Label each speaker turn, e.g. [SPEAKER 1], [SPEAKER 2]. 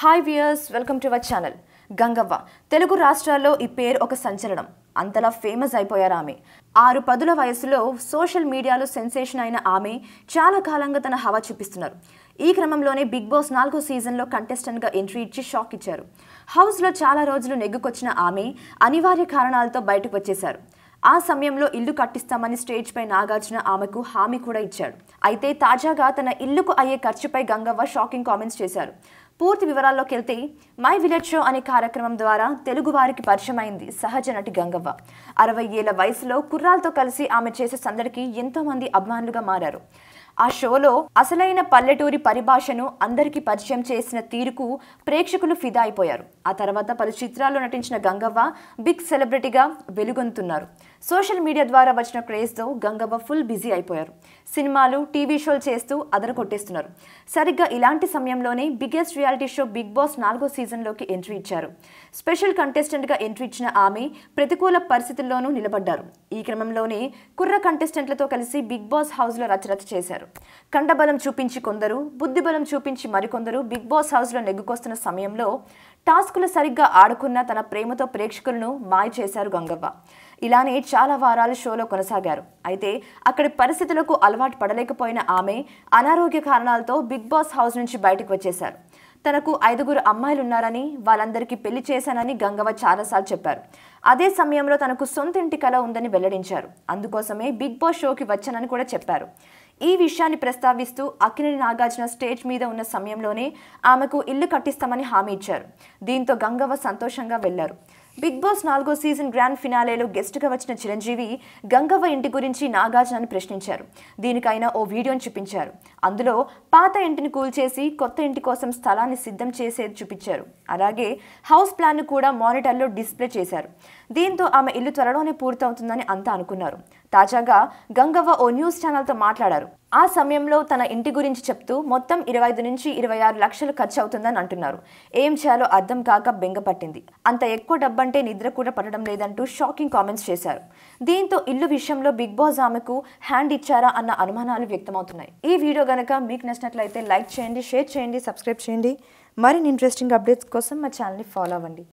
[SPEAKER 1] hi viewers welcome to our channel Gangavva Telugu రాష్ట్రాల్లో ఈ పేరు ఒక సంచలనం అంతలా ఫేమస్ అయిపోయారు ఆమె ఆరు పదుల వయసులో సోషల్ మీడియాలో సెన్సేషన్ అయిన ఆమె చాలా కాలంగా తన హవా చూపిస్తున్నారు ఈ క్రమంలోనే బిగ్ బాస్ నాలుగో సీజన్లో కంటెస్టెంట్గా ఎంట్రీ ఇచ్చి షాక్ ఇచ్చారు హౌస్లో చాలా రోజులు నెగ్గుకొచ్చిన ఆమె అనివార్య కారణాలతో బయటకు వచ్చేశారు ఆ సమయంలో ఇల్లు కట్టిస్తామని స్టేజ్పై నాగార్జున ఆమెకు హామీ కూడా ఇచ్చాడు అయితే తాజాగా తన ఇల్లుకు అయ్యే ఖర్చుపై గంగవ్వ షాకింగ్ కామెంట్స్ చేశారు పూర్తి వివరాల్లోకి వెళ్తే మై విలేజ్ షో అనే కార్యక్రమం ద్వారా తెలుగు వారికి పరిచయమైంది సహజ నటి గంగవ్వ అరవై ఏళ్ల వయసులో కుర్రాలతో కలిసి ఆమె చేసే సందడికి ఎంతోమంది అభిమానులుగా మారారు ఆ షోలో అసలైన పల్లెటూరి పరిభాషను అందరికీ పరిచయం చేసిన తీరుకు ప్రేక్షకులు ఫిదా అయిపోయారు ఆ తర్వాత పలు చిత్రాల్లో నటించిన గంగవ్వ బిగ్ సెలబ్రిటీగా వెలుగొందుతున్నారు సోషల్ మీడియా ద్వారా వచ్చిన క్రేజ్తో గంగవ్వ ఫుల్ బిజీ అయిపోయారు సినిమాలు టీవీ షోలు చేస్తూ అదర కొట్టేస్తున్నారు సరిగ్గా ఇలాంటి సమయంలోనే biggest reality show Bigg Boss నాలుగో సీజన్లోకి ఎంట్రీ ఇచ్చారు స్పెషల్ కంటెస్టెంట్గా ఎంట్రీ ఇచ్చిన ఆమె ప్రతికూల పరిస్థితుల్లోనూ నిలబడ్డారు ఈ క్రమంలోనే కుర్ర కంటెస్టెంట్లతో కలిసి బిగ్ బాస్ హౌస్లో రచరచ చేశారు కండబలం చూపించి కొందరు బుద్ధిబలం చూపించి మరికొందరు బిగ్ బాస్ హౌస్లో నెగ్గుకొస్తున్న సమయంలో టాస్కులు సరిగ్గా ఆడుకున్న తన ప్రేమతో ప్రేక్షకులను మాయ చేశారు గంగవ్వ ఇలానే చాలా వారాలు షోలో కొనసాగారు అయితే అక్కడి పరిస్థితులకు అలవాటు పడలేకపోయిన ఆమె అనారోగ్య కారణాలతో బిగ్ బాస్ హౌస్ నుంచి బయటకు వచ్చేశారు తనకు ఐదుగురు అమ్మాయిలున్నారని వాళ్ళందరికీ పెళ్లి చేశానని గంగవ్వ చాలాసార్లు చెప్పారు అదే సమయంలో తనకు సొంత ఇంటి కళ ఉందని వెల్లడించారు అందుకోసమే బిగ్ బాస్ షోకి వచ్చానని కూడా చెప్పారు ఈ విషయాన్ని ప్రస్తావిస్తూ అక్కినేని నాగార్జున స్టేజ్ మీద ఉన్న సమయంలోనే ఆమెకు ఇల్లు కట్టిస్తామని హామీ ఇచ్చారు దీంతో గంగవ్వ సంతోషంగా వెళ్లారు బిగ్ బాస్ నాలుగో సీజన్ గ్రాండ్ ఫినాలేలో గెస్ట్గా వచ్చిన చిరంజీవి గంగవ్వ ఇంటి గురించి నాగార్జునని ప్రశ్నించారు దీనికైన ఓ వీడియోని చూపించారు అందులో పాత ఇంటిని కూల్చేసి కొత్త ఇంటి కోసం స్థలాన్ని సిద్ధం చేసేది చూపించారు అలాగే హౌస్ ప్లాన్ను కూడా మానిటర్లో డిస్ప్లే చేశారు దీంతో ఆమె ఇల్లు త్వరలోనే పూర్తవుతుందని అంతా అనుకున్నారు తాజాగా గంగవ్వ ఓ న్యూస్ ఛానల్తో మాట్లాడారు ఆ సమయంలో తన ఇంటి గురించి చెప్తూ మొత్తం ఇరవై ఐదు నుంచి ఇరవై ఆరు లక్షలు ఖర్చు అవుతుందని అంటున్నారు ఏం చేయాలో అర్థం కాక బెంగపట్టింది అంత ఎక్కువ డబ్బంటే నిద్ర కూడా పడడం లేదంటూ షాకింగ్ కామెంట్స్ చేశారు దీంతో ఇల్లు విషయంలో బిగ్ బాస్ ఆమెకు హ్యాండ్ ఇచ్చారా అన్న అనుమానాలు వ్యక్తమవుతున్నాయి ఈ వీడియో గనక మీకు నచ్చినట్లయితే లైక్ చేయండి షేర్ చేయండి సబ్స్క్రైబ్ చేయండి మరిన్ని ఇంట్రెస్టింగ్ అప్డేట్స్ కోసం మా ఛానల్ని ఫాలో అవ్వండి